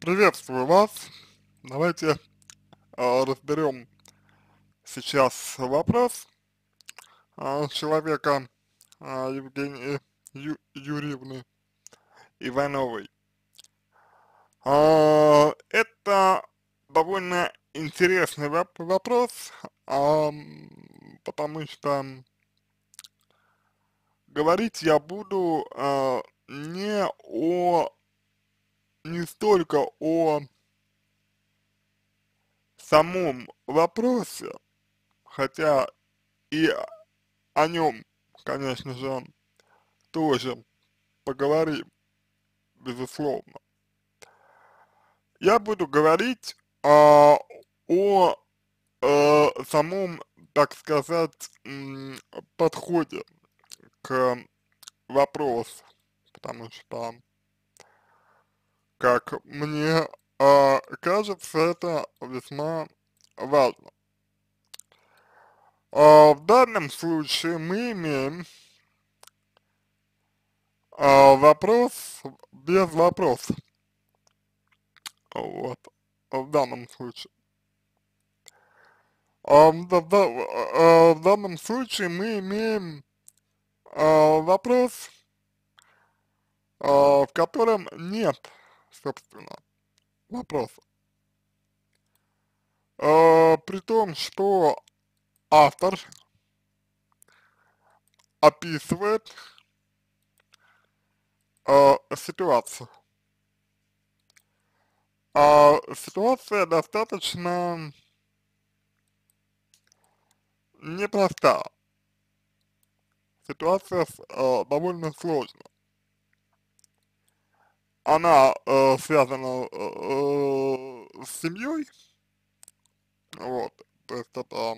Приветствую вас. Давайте э, разберем сейчас вопрос э, человека э, Евгении Ю, Юрьевны Ивановой. Э, это довольно интересный воп вопрос, э, потому что говорить я буду э, не о не столько о самом вопросе, хотя и о нем, конечно же, тоже поговорим, безусловно. Я буду говорить а, о а, самом, так сказать, подходе к вопросу, потому что как мне э, кажется, это весьма важно. Э, в данном случае мы имеем э, вопрос без вопроса. Вот, в данном случае. Э, в, в, э, в данном случае мы имеем э, вопрос, э, в котором нет собственно, вопроса. Э, при том, что автор описывает э, ситуацию. А ситуация достаточно непроста. Ситуация э, довольно сложная она э, связана э, с семьей, вот, то есть это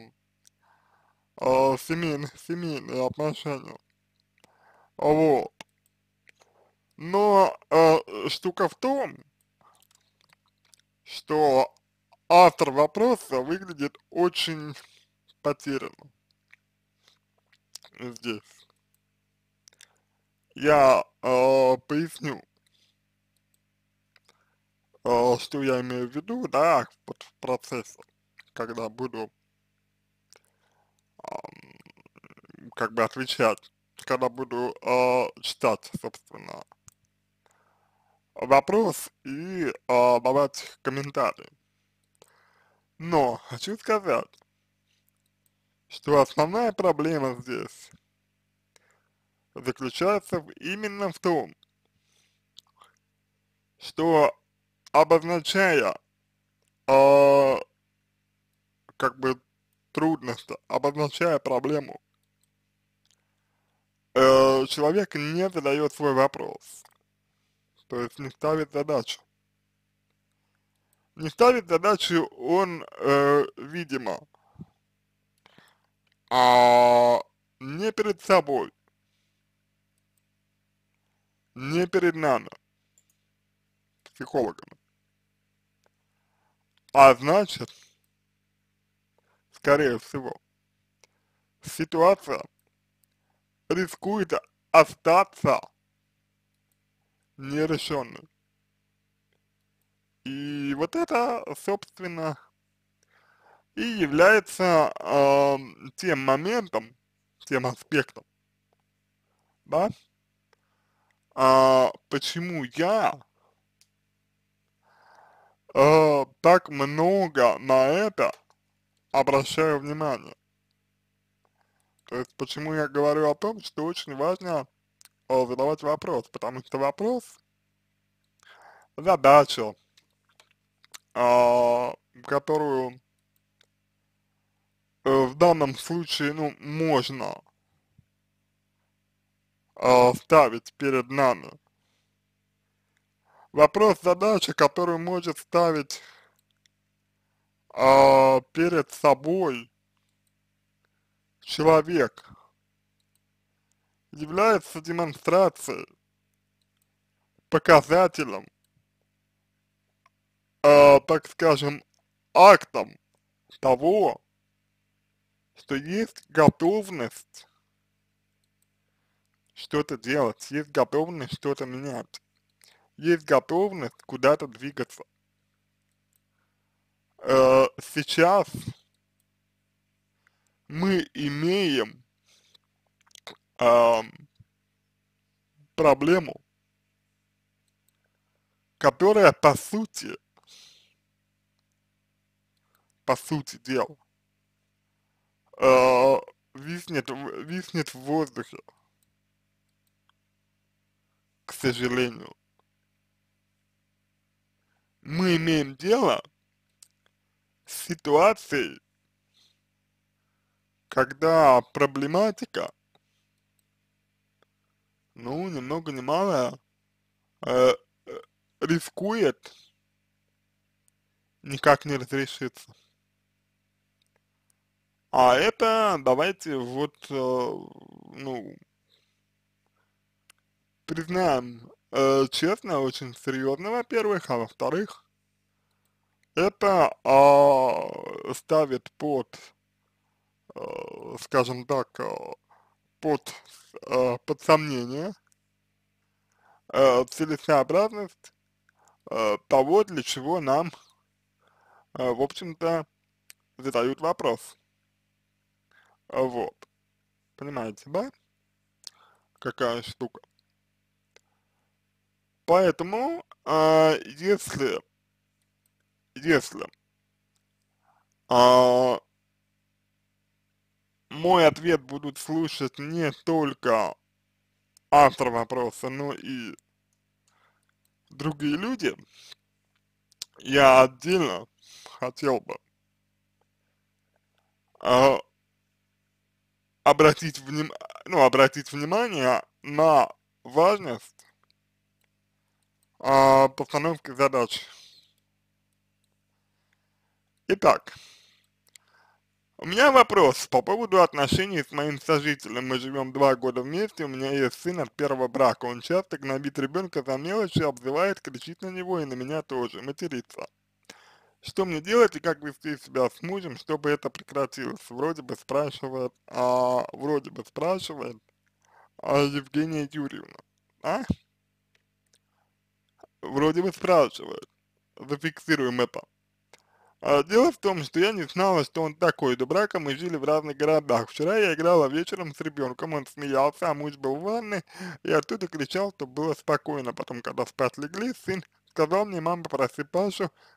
э, семейные, семейные отношения, вот. Но э, штука в том, что автор вопроса выглядит очень потерянным здесь. Я э, поясню. А, что я имею в виду, да, вот в процессе, когда буду как бы отвечать, когда буду э, читать, собственно, вопрос и э, давать комментарии. Но хочу сказать, что основная проблема здесь заключается именно в том, что обозначая э, как бы трудность, обозначая проблему, э, человек не задает свой вопрос, то есть не ставит задачу. Не ставит задачу он, э, видимо, а не перед собой, не перед нами, психологами. А значит, скорее всего, ситуация рискует остаться нерешенной. И вот это, собственно, и является э, тем моментом, тем аспектом, да, э, почему я э, так много на это обращаю внимание. То есть, почему я говорю о том, что очень важно э, задавать вопрос, потому что вопрос, задача, э, которую э, в данном случае, ну, можно э, ставить перед нами, Вопрос задача, которую может ставить э, перед собой человек, является демонстрацией, показателем, э, так скажем, актом того, что есть готовность что-то делать, есть готовность что-то менять есть готовность куда-то двигаться. Э, сейчас мы имеем э, проблему, которая по сути, по сути дела, э, виснет, виснет в воздухе, к сожалению мы имеем дело с ситуацией, когда проблематика, ну, ни много ни мало, э, э рискует никак не разрешиться. А это давайте вот, э, ну, признаем э, честно, очень серьезно, во-первых, а во-вторых, это э, ставит под, э, скажем так, э, под, э, под сомнение э, целесообразность э, того, для чего нам, э, в общем-то, задают вопрос. Вот. Понимаете, да? Какая штука. Поэтому, а, если, если а, мой ответ будут слушать не только автор вопроса, но и другие люди, я отдельно хотел бы э, обратить, вним, ну, обратить внимание на важность э, а, постановки задач. Итак, у меня вопрос по поводу отношений с моим сожителем. Мы живем два года вместе, у меня есть сын от первого брака. Он часто гнобит ребенка за мелочи, обзывает, кричит на него и на меня тоже, матерится. Что мне делать и как вести себя с мужем, чтобы это прекратилось? Вроде бы спрашивает, а, вроде бы спрашивает а, Евгения Юрьевна. А? вроде бы спрашивают, зафиксируем это. А, дело в том, что я не знала, что он такой, до брака мы жили в разных городах. Вчера я играла вечером с ребенком, он смеялся, а муж был в ванной, и оттуда кричал, то было спокойно. Потом, когда спать легли, сын Сказал мне мама попроси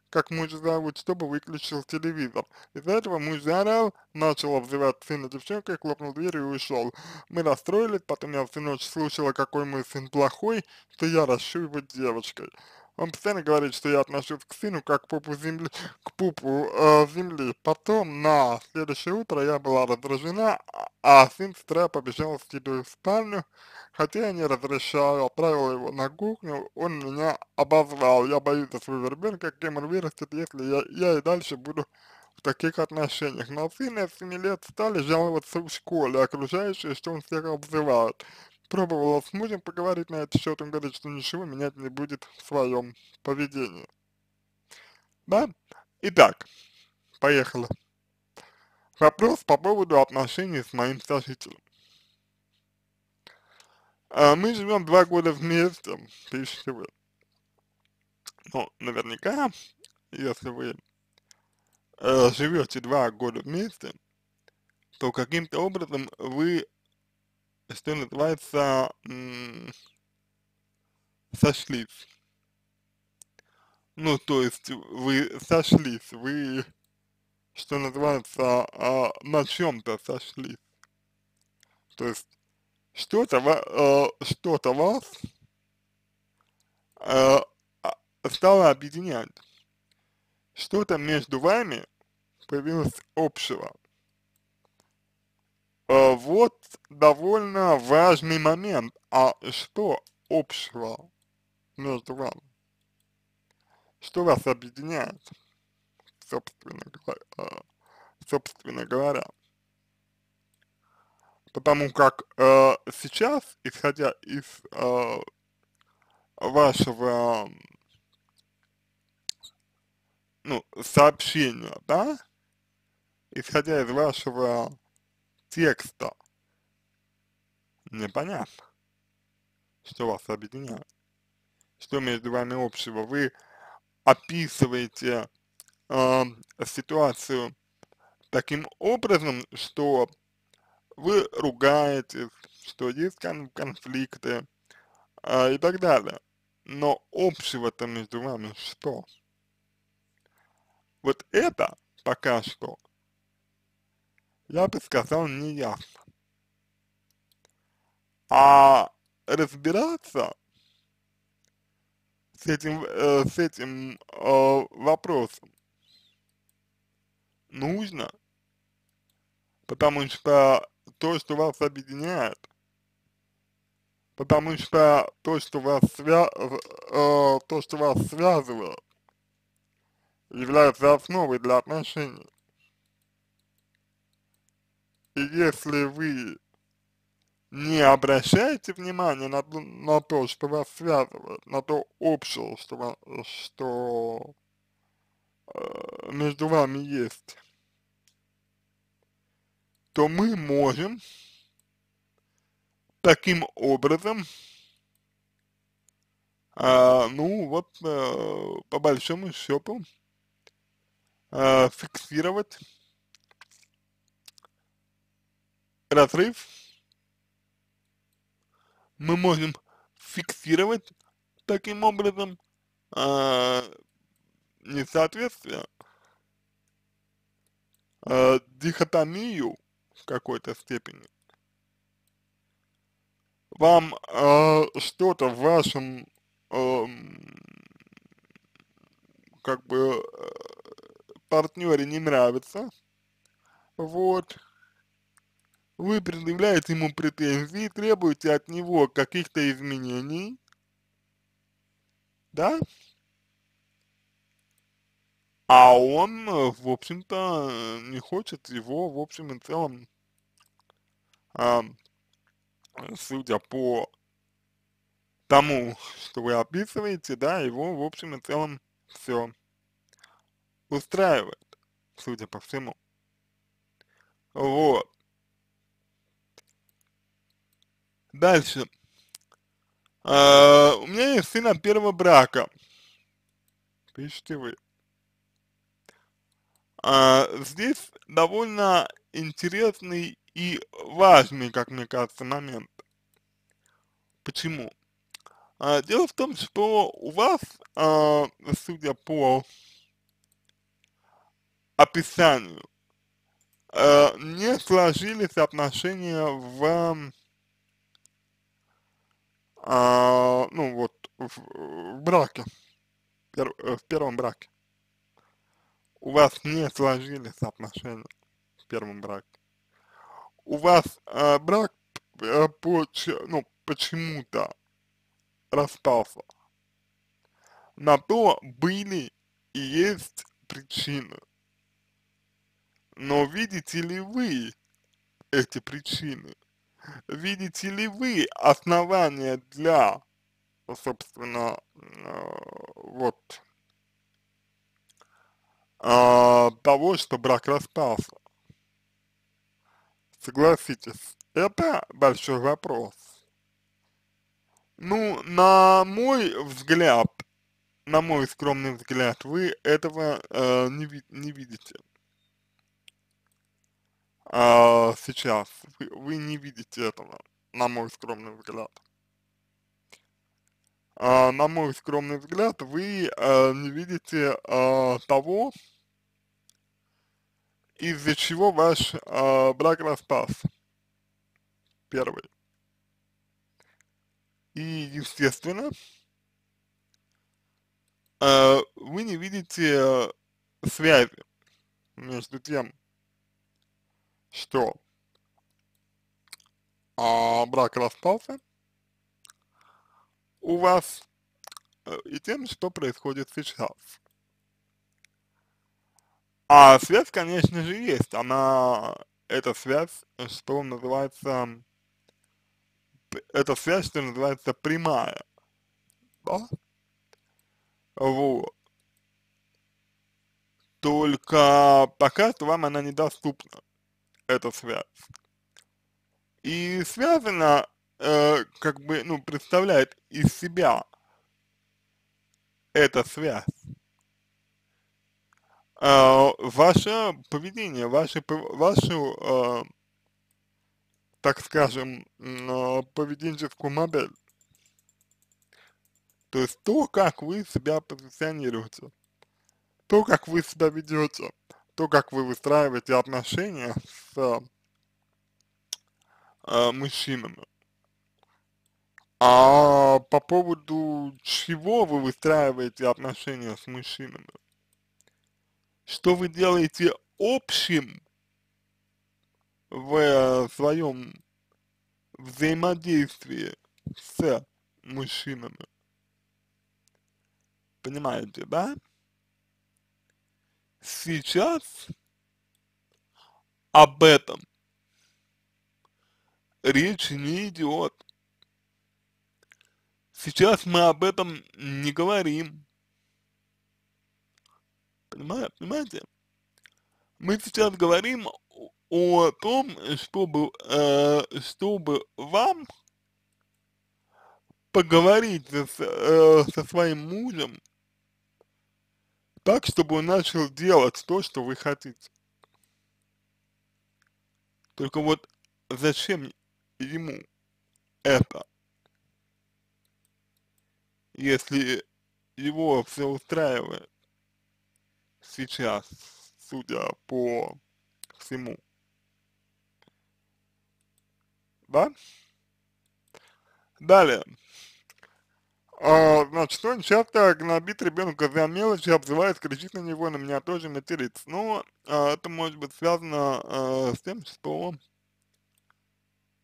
как муж зовут, чтобы выключил телевизор. Из-за этого муж заорал, начал обзывать сына девчонкой, хлопнул дверь и ушел. Мы расстроились, потом я всю ночь слушала, какой мой сын плохой, что я расшу его девочкой. Он постоянно говорит, что я отношусь к сыну как к пупу земли, к пупу э, земли. Потом на следующее утро я была раздражена, а, а сын с утра побежал в седую спальню, хотя я не разрешаю, отправила его на кухню, он меня обозвал. Я боюсь за своего ребенка, кем он вырастет, если я, я и дальше буду в таких отношениях. Но сыны с 7 лет стали жаловаться в школе, окружающие, что он всех обзывает. Пробовала с мужем поговорить на этот счет, он говорит, что ничего менять не будет в своем поведении. Да? Итак, поехала. Вопрос по поводу отношений с моим сожителем. А, мы живем два года вместе, пишите вы. Ну, наверняка, если вы э, живете два года вместе, то каким-то образом вы что называется, сошлись. Ну, то есть вы сошлись, вы, что называется, а, на чем-то сошлись. То есть что-то а, э, что вас э, а, стало объединять. Что-то между вами появилось общего. Э, вот довольно важный момент. А что общего между вами? Что вас объединяет, собственно говоря? Э, собственно говоря? Потому как э, сейчас, исходя из э, вашего ну, сообщения, да, исходя из вашего текста. Непонятно, что вас объединяет, что между вами общего. Вы описываете э, ситуацию таким образом, что вы ругаетесь, что есть кон конфликты э, и так далее. Но общего-то между вами что? Вот это пока что я бы сказал, не ясно, А разбираться с этим, э, с этим э, вопросом нужно, потому что то, что вас объединяет, потому что то, что вас, свя э, то, что вас связывает, является основой для отношений. И если вы не обращаете внимания на, на то, что вас связывает, на то общее, что, что э, между вами есть, то мы можем таким образом, э, ну вот э, по большому счету, э, фиксировать разрыв мы можем фиксировать таким образом э, несоответствие, э, дихотомию в какой-то степени. Вам э, что-то в вашем э, как бы э, партнере не нравится, вот, вы предъявляете ему претензии, требуете от него каких-то изменений, да? А он, в общем-то, не хочет его, в общем и целом, а, судя по тому, что вы описываете, да, его, в общем и целом, все устраивает, судя по всему. Вот. Дальше. А, у меня есть сын от первого брака. Пишите вы. А, здесь довольно интересный и важный, как мне кажется, момент. Почему? А, дело в том, что у вас, а, судя по описанию, а, не сложились отношения в а, ну вот, в, э, в браке, пер, э, в первом браке, у вас не сложились отношения в первом браке, у вас а, брак а, по, ну, почему-то распался, на то были и есть причины. Но видите ли вы эти причины? видите ли вы основания для, собственно, э, вот, э, того, что брак распался? Согласитесь, это большой вопрос. Ну, на мой взгляд, на мой скромный взгляд, вы этого э, не, не видите э, сейчас. Вы, вы не видите этого, на мой скромный взгляд. Э, на мой скромный взгляд, вы э, не видите э, того, из-за чего ваш э, брак распался. Первый. И, естественно, э, вы не видите связи между тем, что а, брак распался у вас э, и тем, что происходит сейчас. А связь, конечно же, есть. Она, эта связь, что называется, эта связь, что называется, прямая. Да? Вот. Только пока что вам она недоступна эта связь. И связана, э, как бы, ну, представляет из себя эта связь. Э, ваше поведение, ваше, вашу, э, так скажем, э, поведенческую модель. То есть то, как вы себя позиционируете, то, как вы себя ведете, то, как вы выстраиваете отношения с э, мужчинами. А по поводу чего вы выстраиваете отношения с мужчинами? Что вы делаете общим в э, своем взаимодействии с мужчинами? Понимаете, да? сейчас об этом речь не идет. Сейчас мы об этом не говорим. Понимаете? Мы сейчас говорим о том, чтобы, э, чтобы вам поговорить с, э, со своим мужем так, чтобы он начал делать то, что вы хотите. Только вот зачем ему это, если его все устраивает сейчас, судя по всему. Да? Далее. А, значит, он часто гнобит ребенка за мелочи, обзывает, кричит на него, на меня тоже матерится. Но ну, а, это может быть связано а, с тем, что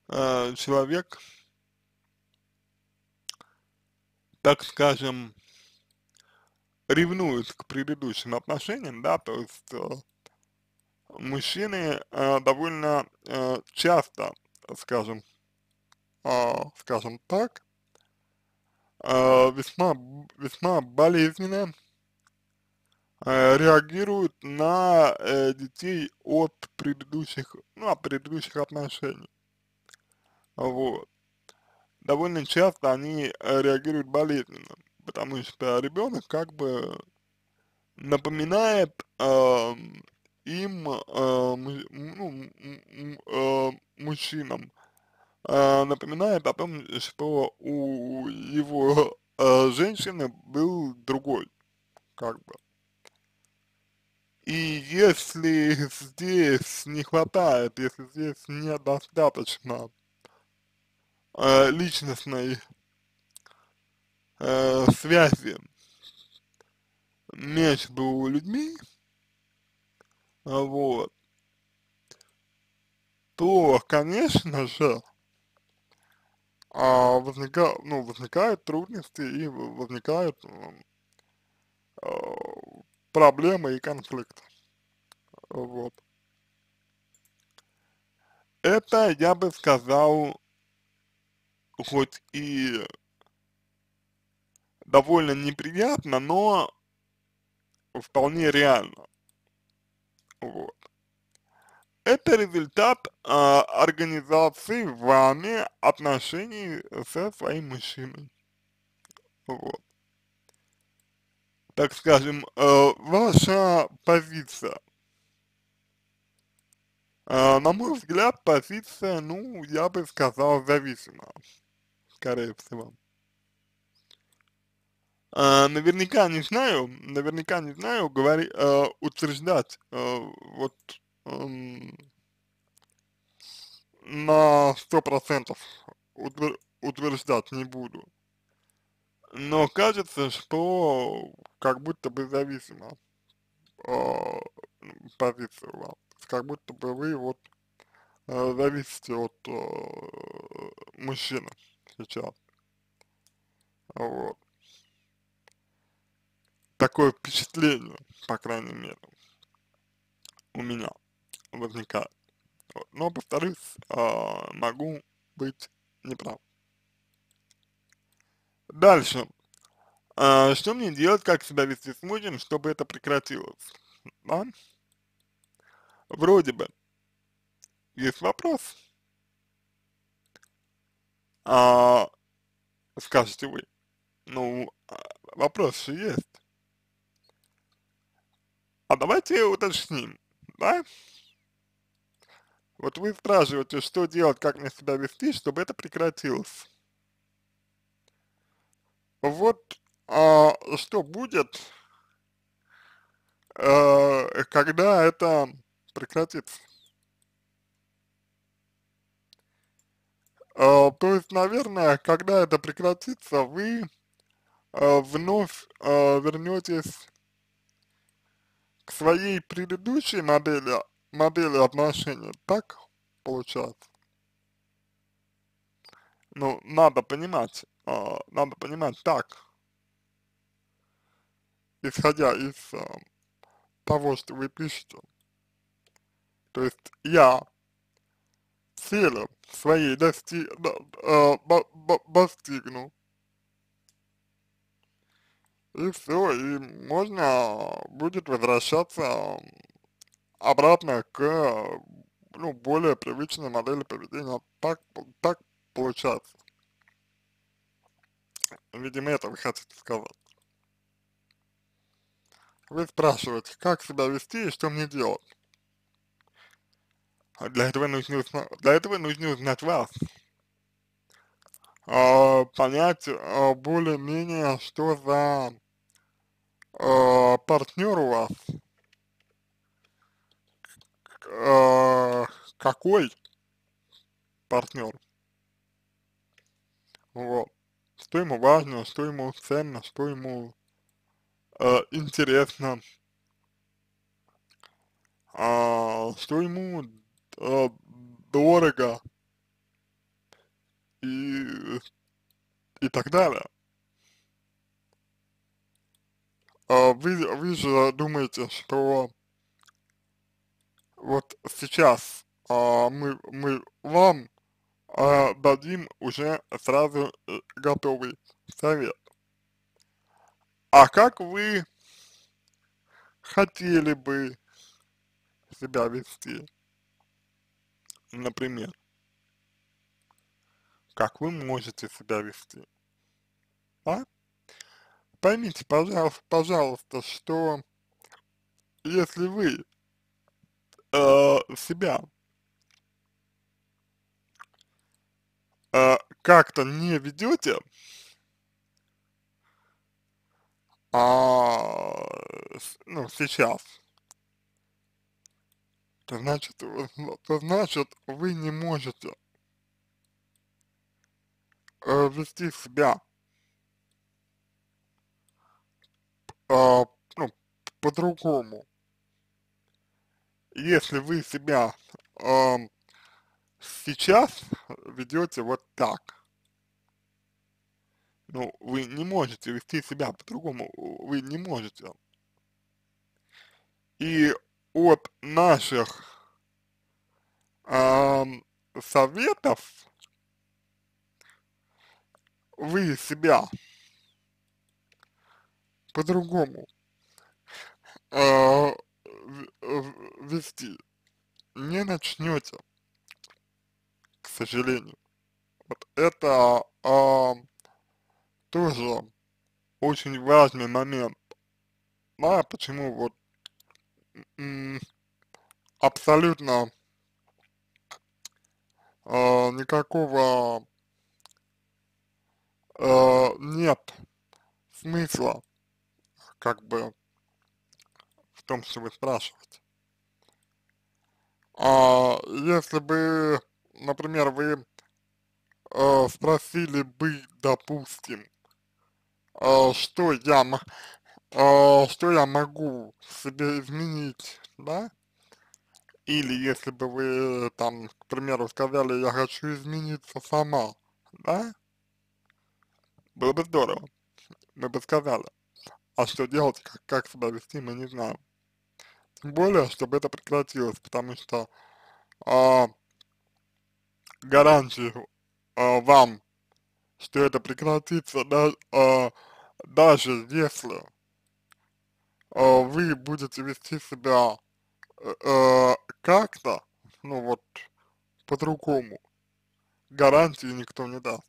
а, человек, так скажем, ревнует к предыдущим отношениям, да, то есть а, мужчины а, довольно а, часто, скажем, а, скажем так, а, весьма, весьма болезненно э, реагируют на э, детей от предыдущих, ну, от предыдущих отношений. Вот. Довольно часто они э, реагируют болезненно, потому что ребенок как бы напоминает э, им, э, ну, э, мужчинам, э, напоминает о том, что у его э, женщины был другой, как бы. И если здесь не хватает, если здесь недостаточно э, личностной э, связи между людьми, вот, то, конечно же, а, возника, ну, возникают трудности и возникают э, проблемы и конфликты. Вот. Это, я бы сказал, хоть и довольно неприятно, но вполне реально. Вот. Это результат э, организации вами отношений со своим мужчиной. Вот. Так скажем, э, ваша позиция. Э, на мой взгляд, позиция, ну, я бы сказал, зависима, скорее всего. Uh, наверняка не знаю, наверняка не знаю говори, э, утверждать э, вот Эм, на сто процентов утверждать не буду. Но кажется, что как будто бы зависима э, позиция у вас. Как будто бы вы вот э, зависите от э, мужчины сейчас. Вот. Такое впечатление, по крайней мере, у меня возникает. Но, повторюсь, а, могу быть неправ. Дальше. А, что мне делать, как себя вести с мужем, чтобы это прекратилось? Да? Вроде бы. Есть вопрос. А, скажете вы. Ну, а, вопрос же есть. А давайте уточним, да? Вот вы спрашиваете, что делать, как мне себя вести, чтобы это прекратилось. Вот а, что будет, а, когда это прекратится. А, то есть, наверное, когда это прекратится, вы а, вновь а, вернетесь к своей предыдущей модели модели отношения так получается? Ну, надо понимать, э, надо понимать так, исходя из э, того, что вы пишете. То есть я цели своей дости, э, достигну, и все, и можно будет возвращаться обратно к, ну, более привычной модели поведения. Так, так получается. Видимо, это вы хотите сказать. Вы спрашиваете, как себя вести и что мне делать? А для этого нужно, для этого нужно узнать вас. Э, понять э, более-менее, что за э, партнер у вас, э, какой партнер. Вот. Что ему важно, что ему ценно, что ему э, интересно, э, что ему э, дорого и, и так далее. А вы, вы же думаете, что вот сейчас а, мы, мы вам а, дадим уже сразу э, готовый совет. А как вы хотели бы себя вести, например? Как вы можете себя вести? А? Поймите, пожалуйста, пожалуйста, что если вы э, себя э, как-то не ведете, а, ну, сейчас, то значит, то значит вы не можете э, вести себя э, ну, по-другому если вы себя э, сейчас ведете вот так, ну, вы не можете вести себя по-другому, вы не можете. И от наших э, советов вы себя по-другому э, вести не начнете, к сожалению. Вот это а, тоже очень важный момент. Да, почему вот абсолютно э, никакого э, нет смысла как бы в том, что вы спрашиваете. А если бы, например, вы э, спросили бы, допустим, э, что я, э, что я могу себе изменить, да? Или если бы вы там, к примеру, сказали, я хочу измениться сама, да? Было бы здорово, мы бы сказали. А что делать, как, как себя вести, мы не знаем тем более, чтобы это прекратилось, потому что э, гарантии э, вам, что это прекратится, да, э, даже если э, вы будете вести себя э, э, как-то, ну вот, по-другому, гарантии никто не даст.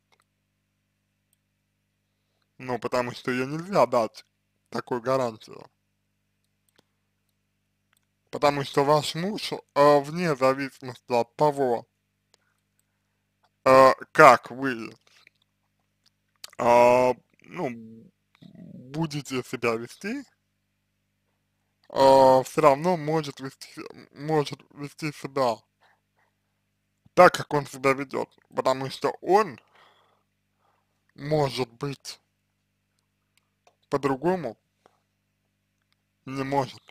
Ну, потому что ее нельзя дать, такую гарантию потому что ваш муж, э, вне зависимости от того, э, как вы, э, ну, будете себя вести, э, все равно может вести, может вести себя так, как он себя ведет, потому что он может быть по-другому не может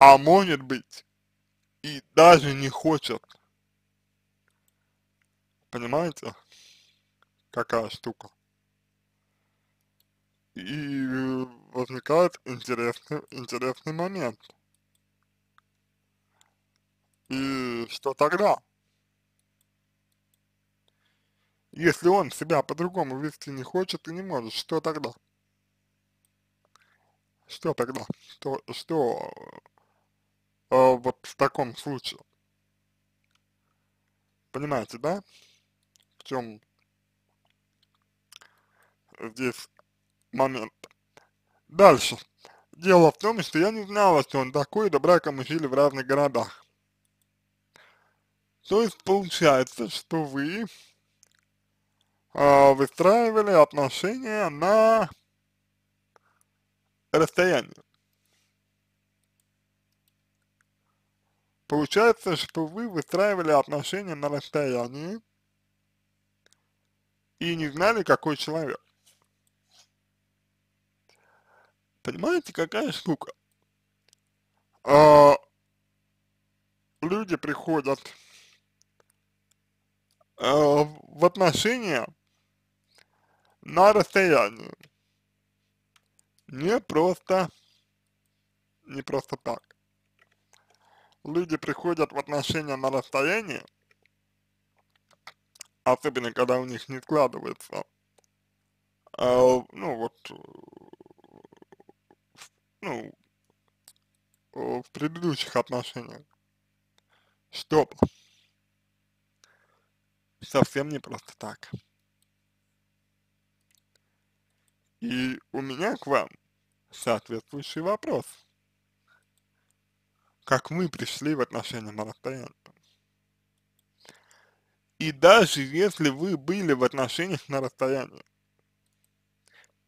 а может быть и даже не хочет. Понимаете, какая штука? И э, возникает интересный, интересный момент. И что тогда? Если он себя по-другому вести не хочет и не может, что тогда? Что тогда? Что, что Э, вот в таком случае. Понимаете, да? В чем здесь момент. Дальше. Дело в том, что я не знала, что он такой, до брака мы жили в разных городах. То есть получается, что вы э, выстраивали отношения на расстоянии. Получается, что вы выстраивали отношения на расстоянии и не знали, какой человек. Понимаете, какая штука? А, люди приходят а, в отношения на расстоянии. Не просто, не просто так люди приходят в отношения на расстоянии, особенно когда у них не складывается, э, ну вот, э, ну, э, в предыдущих отношениях, Что? совсем не просто так. И у меня к вам соответствующий вопрос как мы пришли в отношения расстоянии, И даже если вы были в отношениях на расстоянии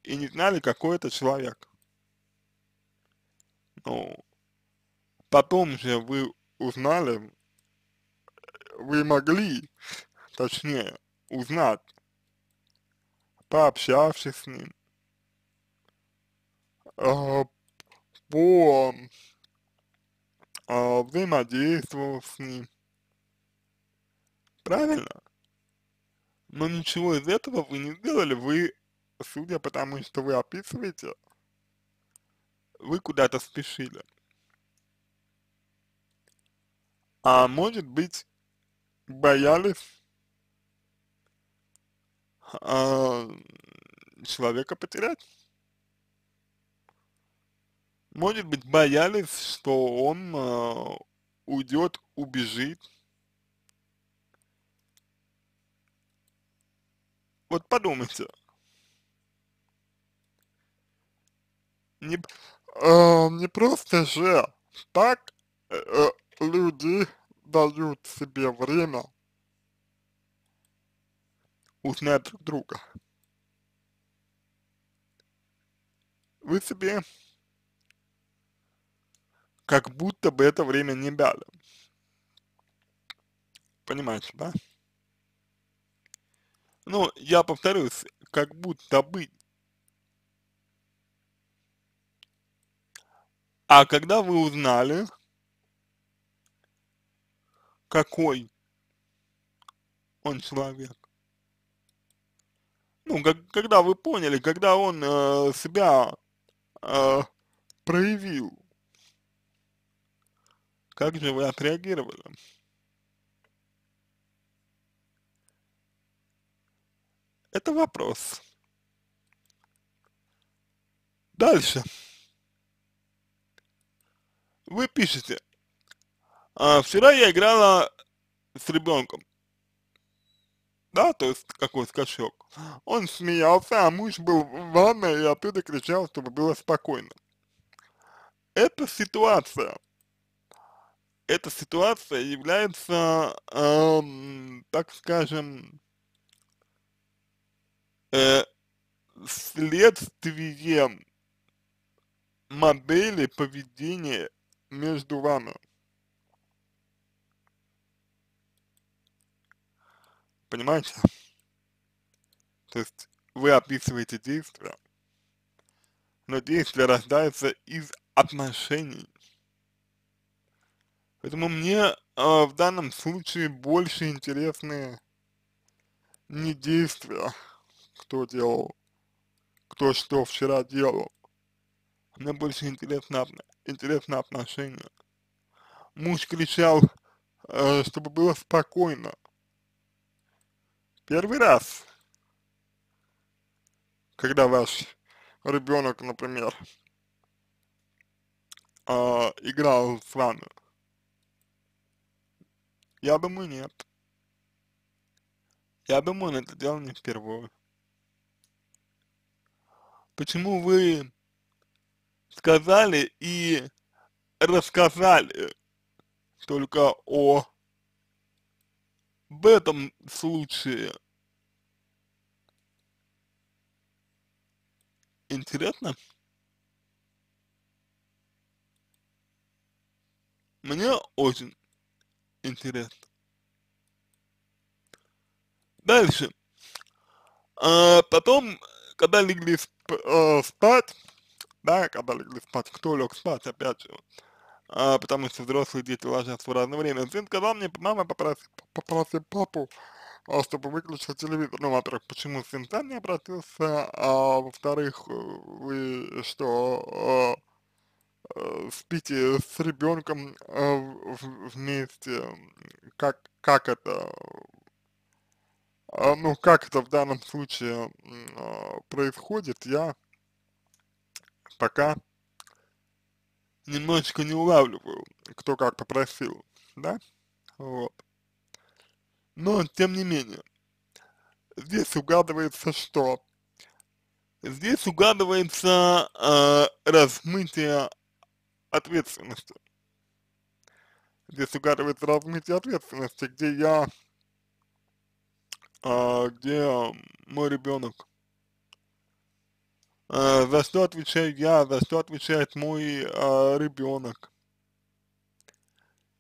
и не знали, какой это человек, ну, потом же вы узнали, вы могли, точнее, узнать, пообщавшись с ним, а, по а, взаимодействовал с ним. Правильно? Но ничего из этого вы не сделали, вы, судя по тому, что вы описываете, вы куда-то спешили. А может быть, боялись а, человека потерять? Может быть, боялись, что он э, уйдет, убежит. Вот подумайте. Не, э, не просто же так э, э люди дают себе время узнать друг друга. Вы себе как будто бы это время не бяло. Понимаете, да? Ну, я повторюсь, как будто бы. А когда вы узнали, какой он человек? Ну, как, когда вы поняли, когда он э, себя э, проявил, как же вы отреагировали? Это вопрос. Дальше. Вы пишете. А, вчера я играла с ребенком. Да, то есть какой скачок. Он смеялся, а муж был в ванной и оттуда кричал, чтобы было спокойно. Это ситуация эта ситуация является, э, так скажем, э, следствием модели поведения между вами. Понимаете? То есть вы описываете действия, но действие рождается из отношений Поэтому мне э, в данном случае больше интересны не действия, кто делал, кто что вчера делал. Мне больше интересно, интересно отношение. Муж кричал, э, чтобы было спокойно. Первый раз, когда ваш ребенок, например, э, играл с вами, я думаю, нет. Я думаю, он это делал не впервые. Почему вы сказали и рассказали только о в этом случае? Интересно? Мне очень Интересно. Дальше. А потом, когда легли сп э, спать, да, когда легли спать, кто лег спать, опять же, а, потому что взрослые дети ложатся в разное время. Сын сказал мне, мама попроси, попроси папу, а, чтобы выключил телевизор. Ну, во-первых, почему сын сам не обратился, а во-вторых, э, вы что, а, Э, спите с ребенком э, вместе, как, как это, а, ну, как это в данном случае а, происходит, я пока немножечко не улавливаю, кто как попросил, да, вот. Но, тем не менее, здесь угадывается что? Здесь угадывается э, размытие ответственности. Здесь угадывается размытие ответственности, где я, а, где мой ребенок, а, за что отвечаю я, за что отвечает мой а, ребенок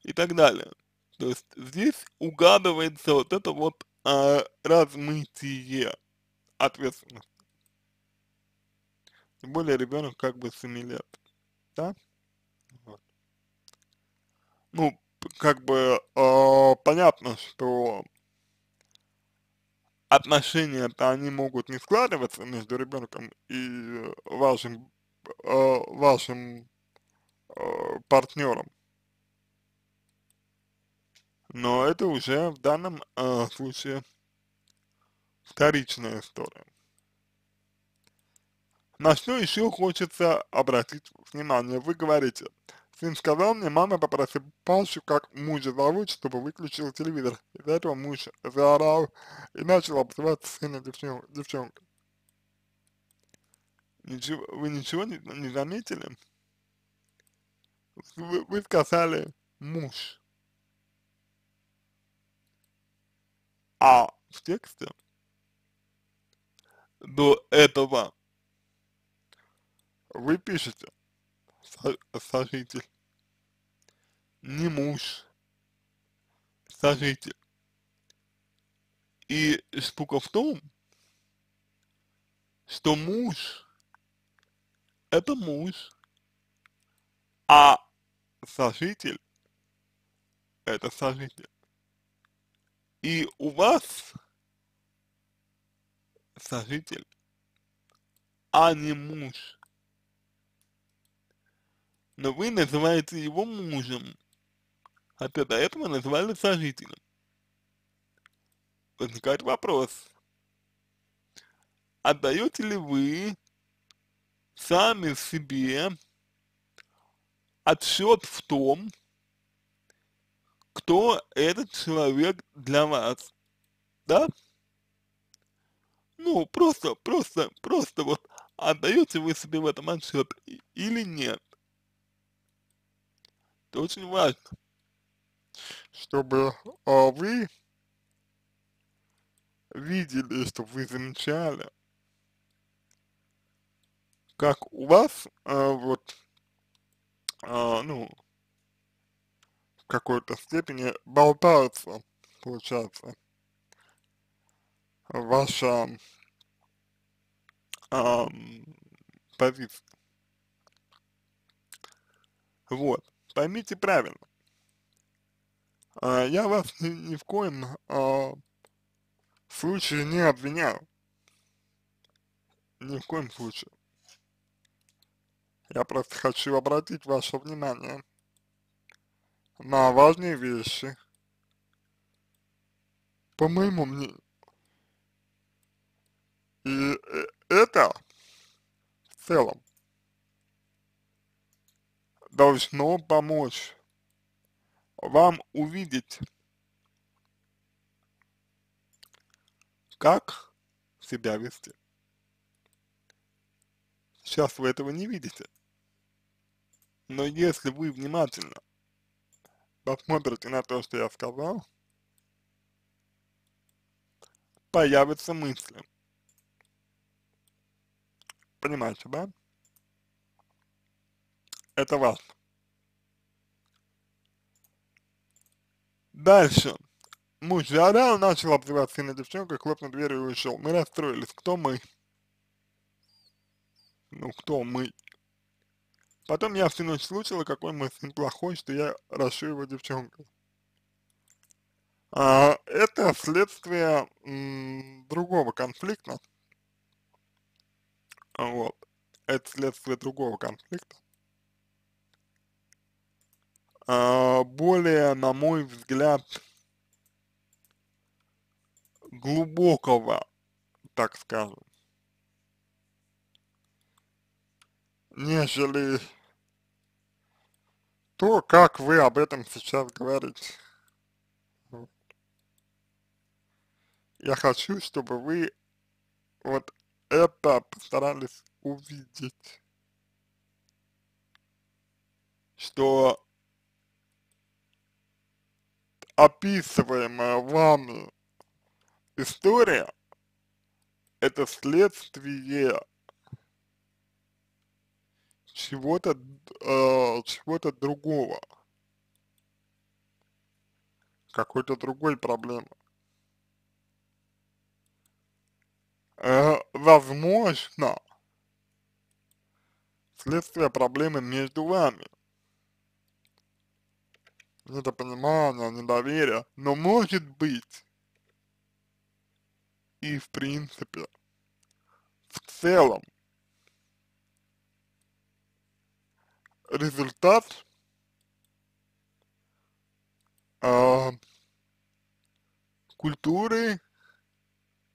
и так далее. То есть здесь угадывается вот это вот а, размытие ответственности. Тем более ребенок как бы 7 лет, да? ну, как бы э, понятно, что отношения-то они могут не складываться между ребенком и вашим, э, вашим э, а, партнером. Но это уже в данном э, случае вторичная история. На что еще хочется обратить внимание? Вы говорите, э, Сын сказал мне, мама попроси Пашу, как мужа зовут, чтобы выключил телевизор. Из-за этого муж заорал и начал обзывать сына девчон девчонкой. Ничего, вы ничего не, не заметили? Вы, вы сказали муж. А в тексте до этого вы пишете сожитель не муж. Скажите. И штука в том, что муж – это муж, а сожитель – это сожитель. И у вас сожитель, а не муж. Но вы называете его мужем, а тогда этого называли сожителем. Возникает вопрос, отдаете ли вы сами себе отсчет в том, кто этот человек для вас, да? Ну, просто, просто, просто вот отдаете вы себе в этом отсчет или нет. Это очень важно чтобы а, вы видели, чтобы вы замечали, как у вас а, вот, а, ну, в какой-то степени болтаются, получается, ваша а, позиция. Вот, поймите правильно а, я вас ни, ни в коем а, случае не обвиняю. Ни в коем случае. Я просто хочу обратить ваше внимание на важные вещи, по моему мнению. И э, это в целом должно помочь вам увидеть, как себя вести. Сейчас вы этого не видите. Но если вы внимательно посмотрите на то, что я сказал, появятся мысли. Понимаете, да? Это важно. Дальше. Муж заорал, начал обзываться на девчонку, хлопнул дверью и ушел. Мы расстроились. Кто мы? Ну, кто мы? Потом я всю ночь слушала, какой мой сын плохой, что я рошу его девчонкой. А, это следствие м, другого конфликта. Вот. Это следствие другого конфликта. А, более, на мой взгляд, глубокого, так скажем, нежели то, как вы об этом сейчас говорите. Я хочу, чтобы вы вот это постарались увидеть, что описываемая вами история – это следствие чего-то э, чего-то другого, какой-то другой проблемы. Э, возможно, следствие проблемы между вами – недопонимания, ну, недоверия, но может быть и в принципе, в целом, результат э, культуры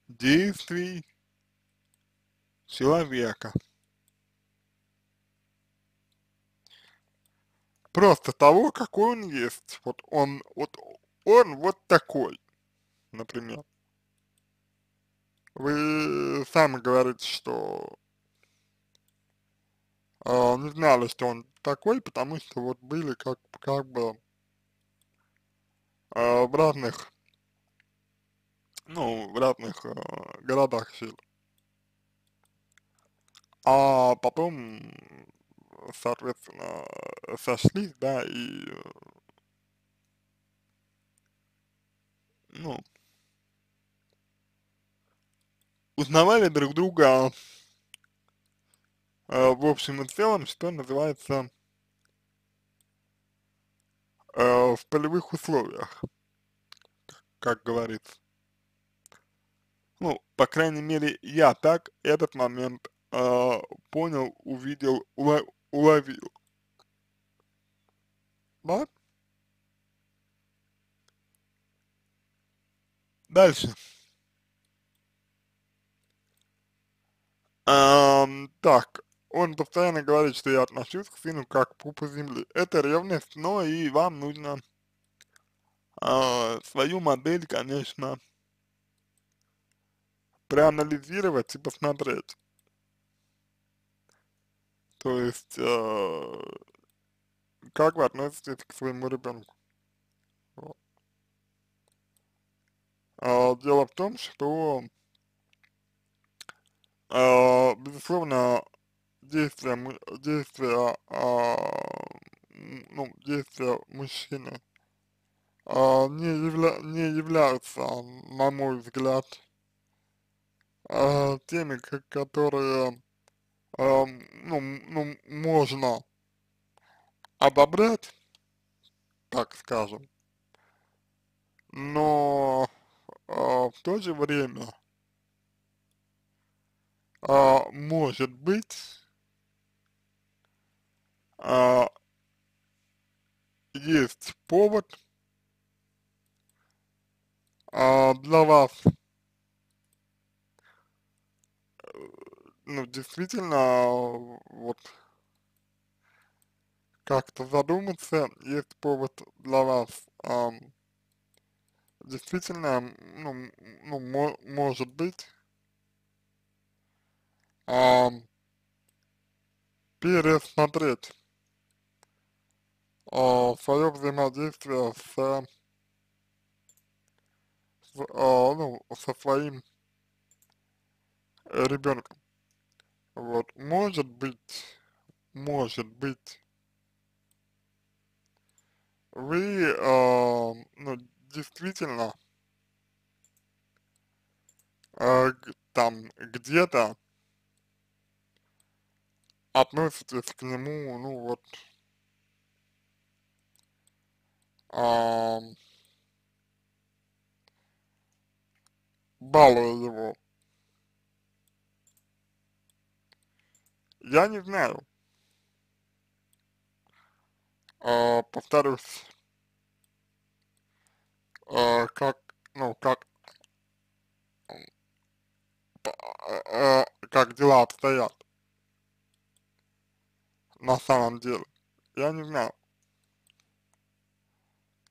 действий человека. просто того, какой он есть. Вот он, вот он вот такой, например. Вы сами говорите, что э, не знали, что он такой, потому что вот были как, как бы э, в разных, ну, в разных э, городах жили. А потом соответственно, сошлись, да, и, ну, узнавали друг друга, э, в общем и целом, что называется, э, в полевых условиях, как говорится. Ну, по крайней мере, я так этот момент э, понял, увидел, уловил. Да? Дальше. Эм, так, он постоянно говорит, что я отношусь к сыну как пупа земли. Это ревность, но и вам нужно э, свою модель, конечно, проанализировать и посмотреть. То есть, э, как вы относитесь к своему ребенку? Вот. А дело в том, что, э, безусловно, действия, действия, э, ну, действия мужчины э, не, явля, не являются, на мой взгляд, э, теми, которые Эм, ну, ну, можно обобрать, так скажем, но э, в то же время э, может быть э, есть повод э, для вас ну, действительно, вот как-то задуматься, есть повод для вас. Эм, действительно, ну, ну мо может быть, эм, пересмотреть э, а, свое взаимодействие с, э, ну, со своим ребенком. Вот, может быть, может быть, вы, э, ну, действительно, э, там где-то относитесь к нему, ну вот, э, балуя его Я не знаю. Э, повторюсь, э, как, ну, как, э, э, как дела обстоят на самом деле. Я не знаю.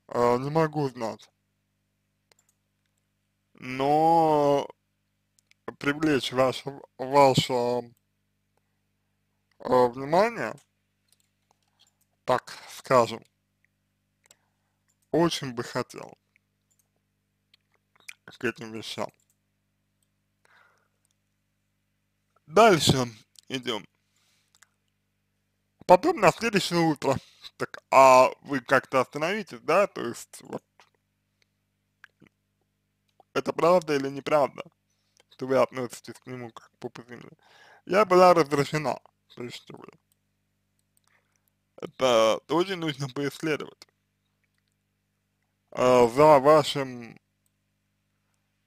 Э, не могу знать. Но привлечь ваше, ваше Э, внимание, так скажем, очень бы хотел к этим вещам. Дальше идем. Потом на следующее утро. Так, а вы как-то остановитесь, да? То есть, вот, это правда или неправда, что вы относитесь к нему как к пупу земли. Я была раздражена происходит. Это тоже нужно поисследовать. А, за вашим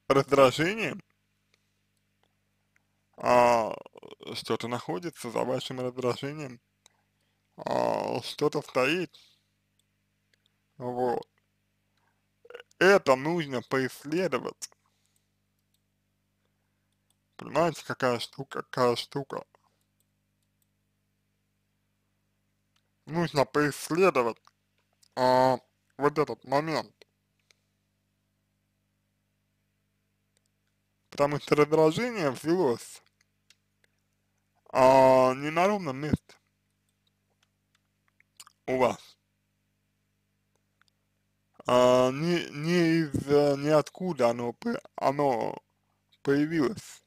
раздражением а, что-то находится, за вашим раздражением а, что-то стоит. Вот. Это нужно поисследовать. Понимаете, какая штука, какая штука. нужно поисследовать а, вот этот момент. Потому что раздражение взялось а, не на ровном месте у вас. А, не, не из э, ниоткуда оно, оно появилось.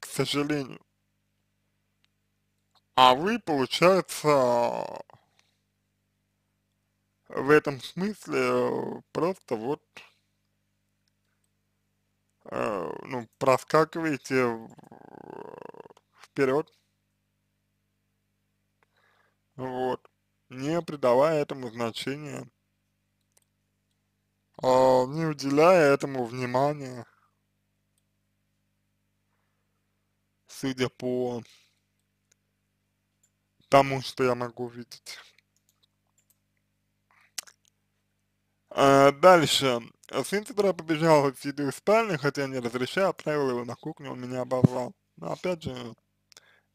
к сожалению а вы, получается, в этом смысле э, просто вот, э, ну, проскакиваете вперед, вот, не придавая этому значения, э, не уделяя этому внимания, судя по тому, что я могу видеть. А, э, дальше. Сын тогда побежал в еды в спальню, хотя не разрешаю отправил его на кухню, он меня обозвал. Но опять же,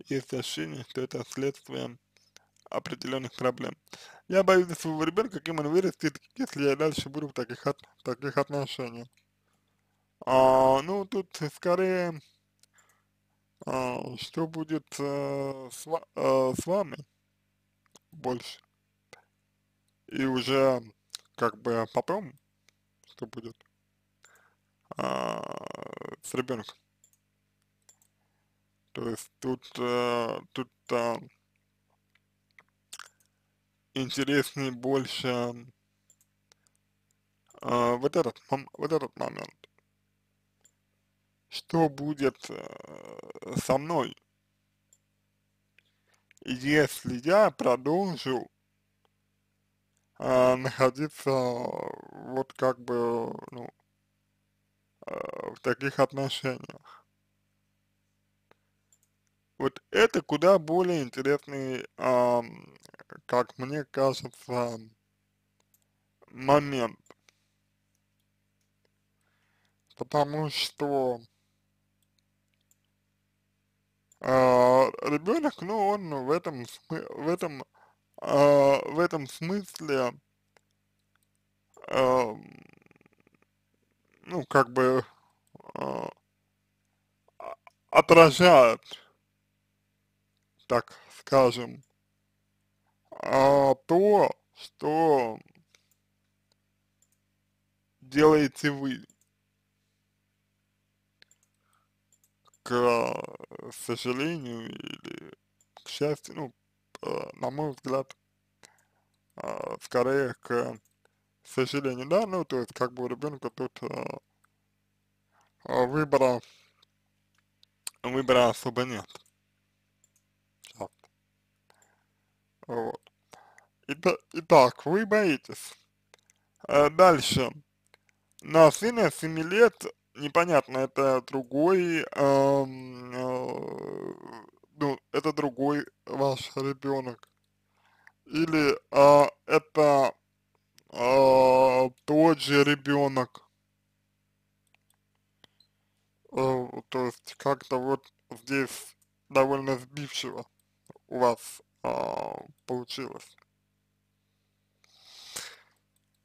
есть ощущение, что это следствие определенных проблем. Я боюсь за своего ребенка, каким он вырастет, если я дальше буду в таких, от, таких отношениях. А, ну, тут скорее а, что будет а, с, а, с вами больше. И уже как бы потом, что будет а, с ребенком. То есть тут, а, тут а, интереснее больше а, вот, этот, вот этот момент. Что будет со мной, если я продолжу э, находиться вот как бы, ну, э, в таких отношениях. Вот это куда более интересный, э, как мне кажется, момент. Потому что а, ребенок, ну, он в этом, в этом, а, в этом смысле, ну, как бы а, отражает, так скажем, то, что делаете вы. к э, сожалению или к счастью, ну, э, на мой взгляд, э, скорее к сожалению, да, ну, то есть, как бы у ребенка тут выбора, выбора особо нет. Вот. Итак, вы боитесь. Дальше. На сына 7 лет непонятно, это другой, эм, э, ну, это другой ваш ребенок. Или э, это э, тот же ребенок. Э, то есть как-то вот здесь довольно сбившего у вас э, получилось.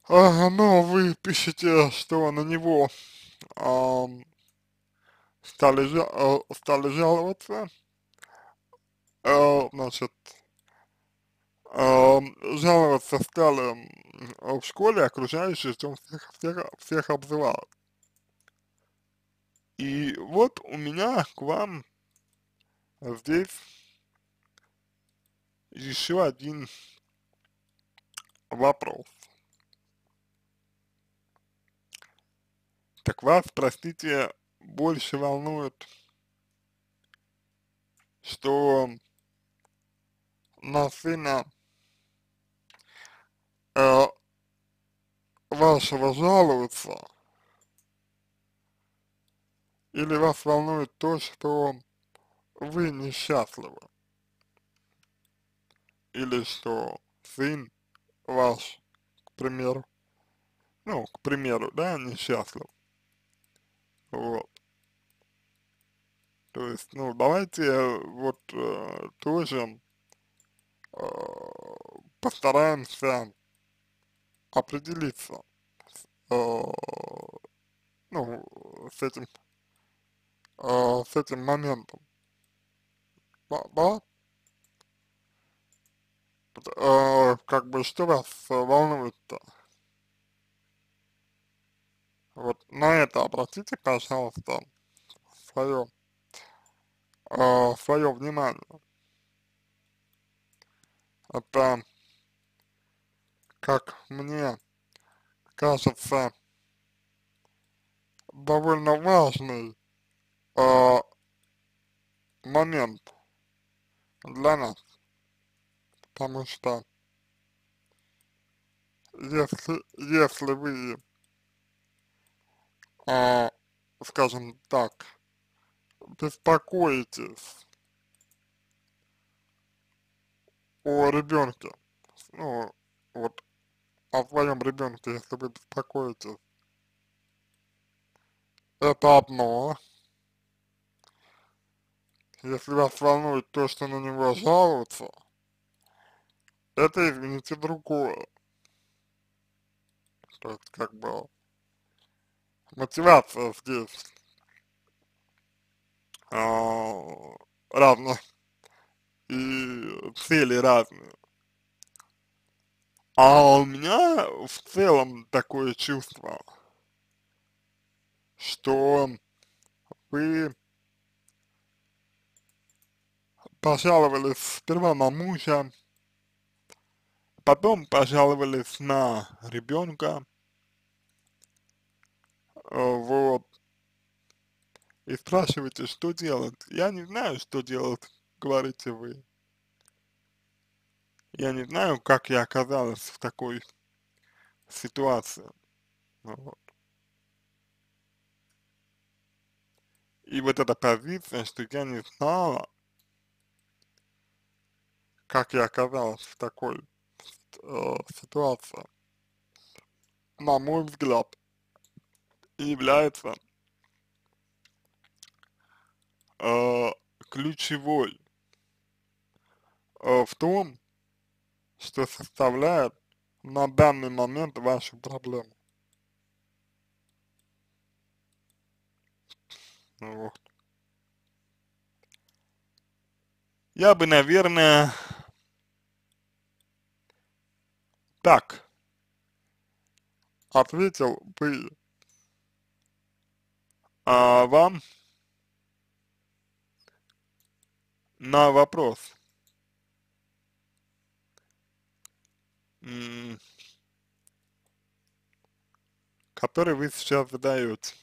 А, но ну, вы пишете, что на него стали, э, стали жаловаться, э, значит, жаловаться стали в школе, окружающие, что всех, всех, всех обзывал. И вот у меня к вам здесь еще один вопрос. Так вас, простите, больше волнует, что на сына э, вашего жалуются, или вас волнует то, что вы несчастливы, или что сын ваш, к примеру, ну, к примеру, да, несчастлив, вот. То есть, ну, давайте вот э, тоже э, постараемся определиться с, э, ну, с этим, э, с этим моментом. Да? да? Э, как бы, что вас волнует-то? Вот на это обратите, пожалуйста, свое, э, свое а, внимание. Это, как мне кажется, довольно важный э, момент для нас, потому что если, если вы а, скажем так, беспокоитесь о ребенке, ну, вот о своем ребенке, если вы беспокоитесь, это одно. Если вас волнует то, что на него жалуются, это, извините, другое. То есть, как бы, мотивация здесь э, равна и цели разные. А у меня в целом такое чувство, что вы пожаловались сперва на мужа, потом пожаловались на ребенка, Э, вот, и спрашиваете, что делать. Я не знаю, что делать, говорите вы. Я не знаю, как я оказалась в такой ситуации. Ну вот. И вот эта позиция, что я не знала, как я оказалась в такой э, ситуации, на мой взгляд, является э, ключевой э, в том, что составляет на данный момент вашу проблему. Ну вот. Я бы, наверное, так ответил бы а, вам на вопрос. который вы сейчас задаете.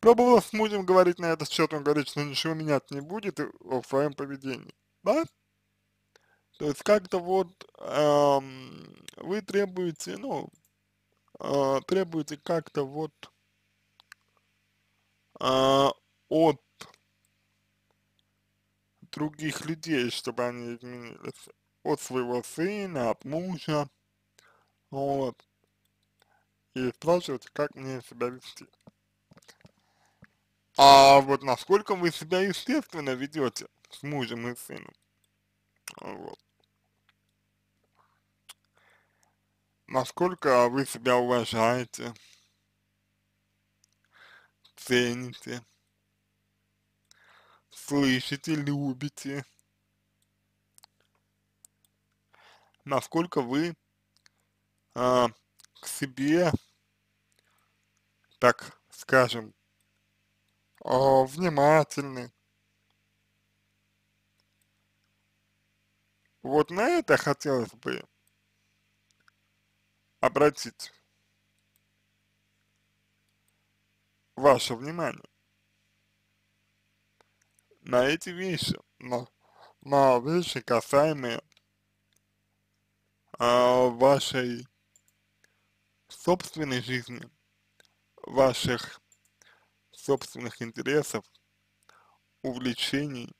Пробовала с мужем говорить на этот счет, он говорит, что ничего менять не будет в своем поведении, да? То есть как-то вот эм, вы требуете, ну, э, требуете как-то вот э, от других людей, чтобы они изменились. От своего сына, от мужа. Вот. И спрашиваете, как мне себя вести. А вот насколько вы себя естественно ведете с мужем и сыном. Вот. Насколько вы себя уважаете цените, слышите, любите, насколько вы а, к себе, так скажем, а, внимательны. Вот на это хотелось бы обратить ваше внимание на эти вещи, на, на вещи, касаемые а, вашей собственной жизни, ваших собственных интересов, увлечений,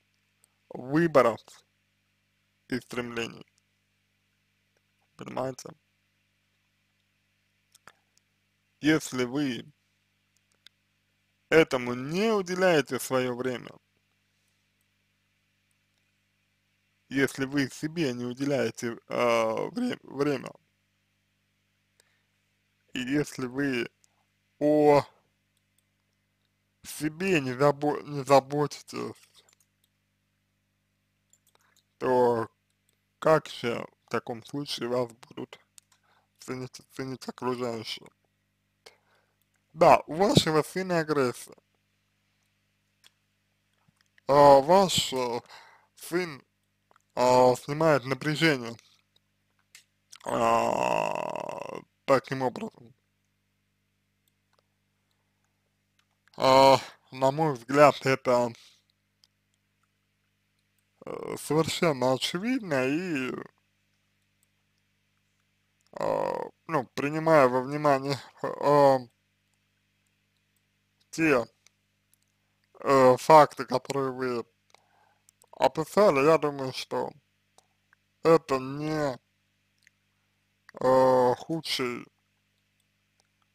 выборов и стремлений. Понимаете? Если вы этому не уделяете свое время, если вы себе не уделяете э, время, и если вы о себе не, забо не заботитесь, то как же в таком случае вас будут ценить, ценить окружающие? Да, у вашего сына агрессия. А, ваш а, сын а, снимает напряжение а, таким образом. А, на мой взгляд, это э, совершенно очевидно и а, ну, принимая во внимание а, те э, факты, которые вы описали, я думаю, что это не э, худший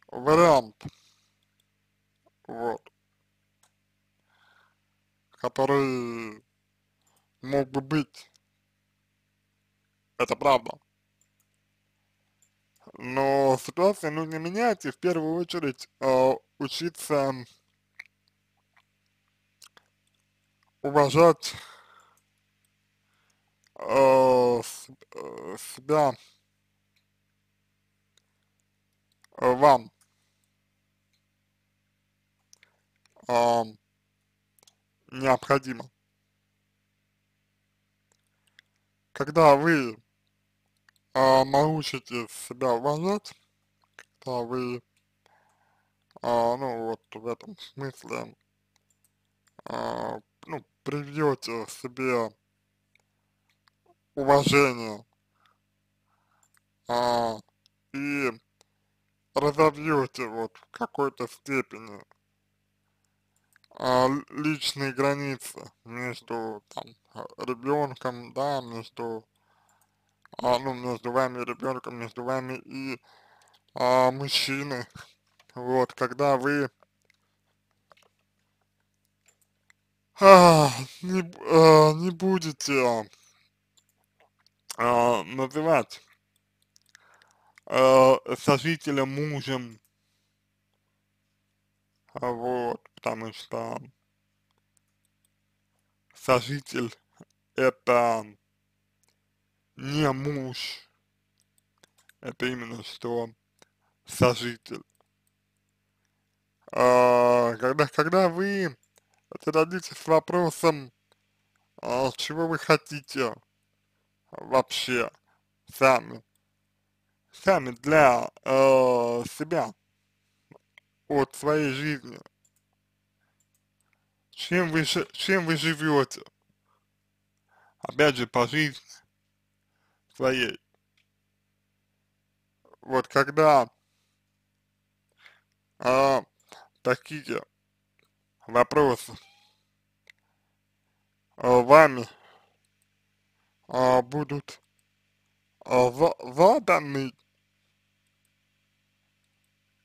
вариант, вот, который мог бы быть. Это правда. Но ситуацию нужно менять, и в первую очередь э, учиться уважать э, э, себя э, вам. Э, необходимо. Когда вы э, научитесь себя уважать, когда вы а, ну вот в этом смысле, а, ну, привьете себе уважение а, и разовьете вот в какой-то степени а, личные границы между там э, ребенком, да, между а, ну, между вами и ребенком, между вами и а, мужчиной, вот, когда вы а, не, а, не будете а, называть а, э, сожителя мужем, а, вот, потому что сожитель это не муж, это именно что сожитель. А, когда, когда вы зададитесь вопросом, а, чего вы хотите вообще сами, сами для э, себя от своей жизни, чем вы, чем вы живете, опять же, по жизни своей. Вот когда а, такие вопросы а вами а, будут а, заданы,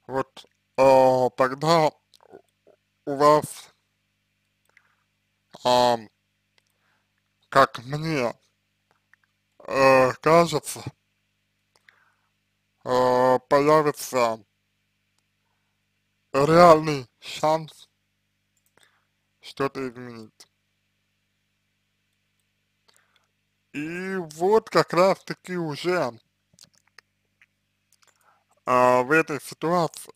вот тогда у вас, как мне э, кажется, э, появится реальный шанс что-то изменить. И вот как раз таки уже а, в этой ситуации,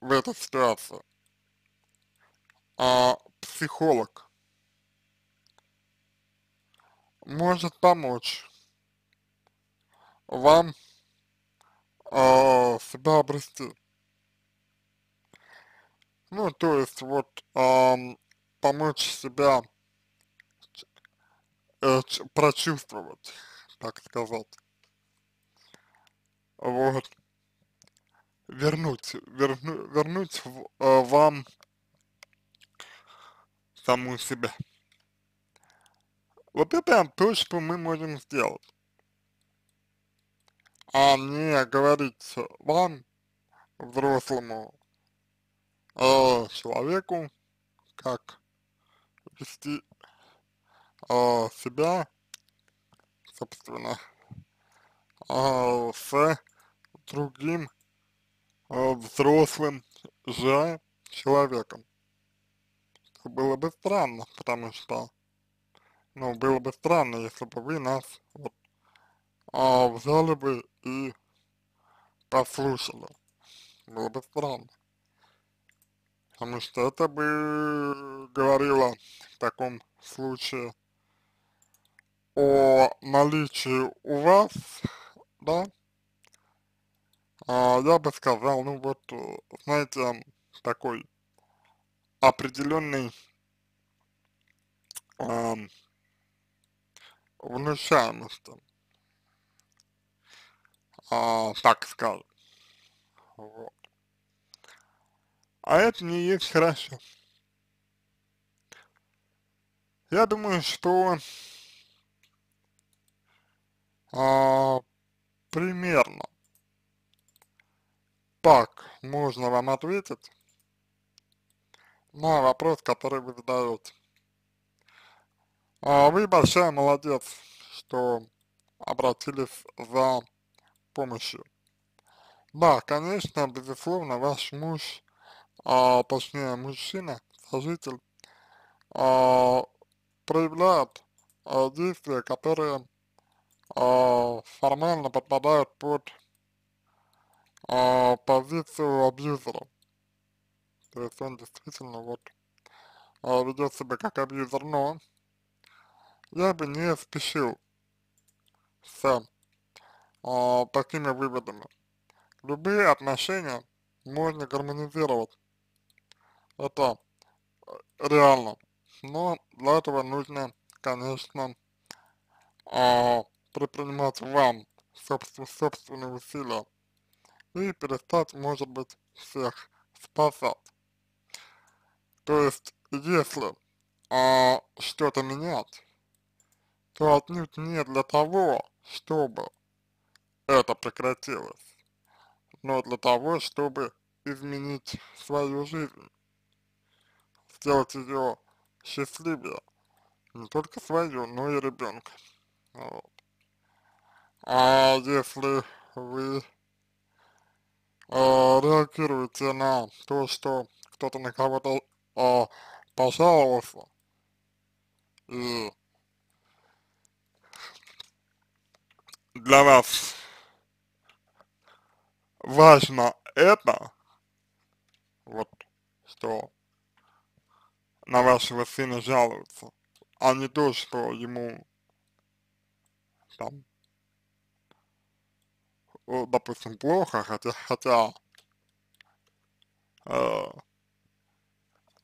в этой ситуации, а, психолог может помочь вам а, себя обрести. Ну, то есть вот а, помочь себя э, прочувствовать, так сказать. Вот. Вернуть, верну, вернуть в, э, вам саму себя. Вот это то, что мы можем сделать а не говорить вам, взрослому э, человеку, как вести э, себя, собственно, э, с другим э, взрослым же человеком. было бы странно, потому что, ну, было бы странно, если бы вы нас вот а, взяли бы и послушали. Было бы странно. Потому что это бы говорило в таком случае о наличии у вас, да, а, я бы сказал, ну вот, знаете, такой определенной а, внушаемости а, так скажем. Вот. А это не есть хорошо. Я думаю, что а, примерно так можно вам ответить на вопрос, который вы задаете. А вы большая молодец, что обратились за помощью. Да, конечно, безусловно, ваш муж, а, точнее мужчина, сожитель, а, проявляет а, действия, которые а, формально подпадают под а, позицию абьюзера. То есть он действительно вот а, ведет себя как абьюзер, но я бы не спешил с э, такими выводами. Любые отношения можно гармонизировать. Это э, реально. Но для этого нужно, конечно, э, предпринимать вам собствен, собственные усилия и перестать, может быть, всех спасать. То есть, если э, что-то менять, то отнюдь не для того, чтобы это прекратилось, но для того, чтобы изменить свою жизнь, сделать ее счастливее, не только свою, но и ребенка. Вот. А если вы э, реагируете на то, что кто-то на кого-то э, пожаловался, и для вас важно это, вот, что на вашего сына жалуются, а не то, что ему там, допустим, плохо, хотя, хотя э,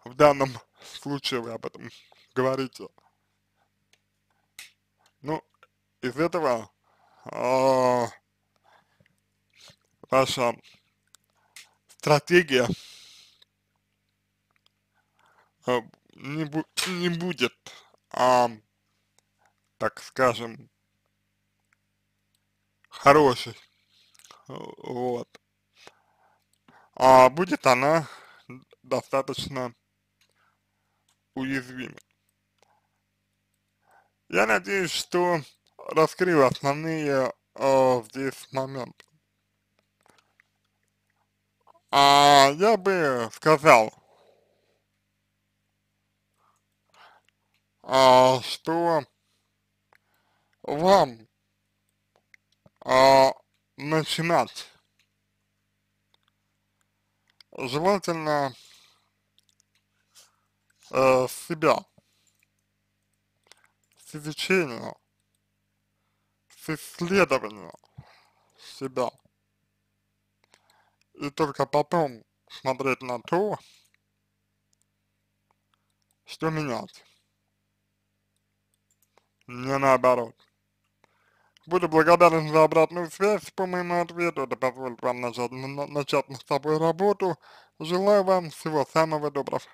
в данном случае вы об этом говорите. Ну, из этого э, ваша стратегия э, не, бу не будет, а, так скажем, хорошей. Вот. А будет она достаточно уязвима. Я надеюсь, что раскрыл основные э, здесь моменты а, я бы сказал, а, что вам а, начинать желательно э, себя, с изучения, с исследования себя и только потом смотреть на то, что менять. Не наоборот. Буду благодарен за обратную связь по моему ответу. Это позволит вам начать, начать с тобой работу. Желаю вам всего самого доброго.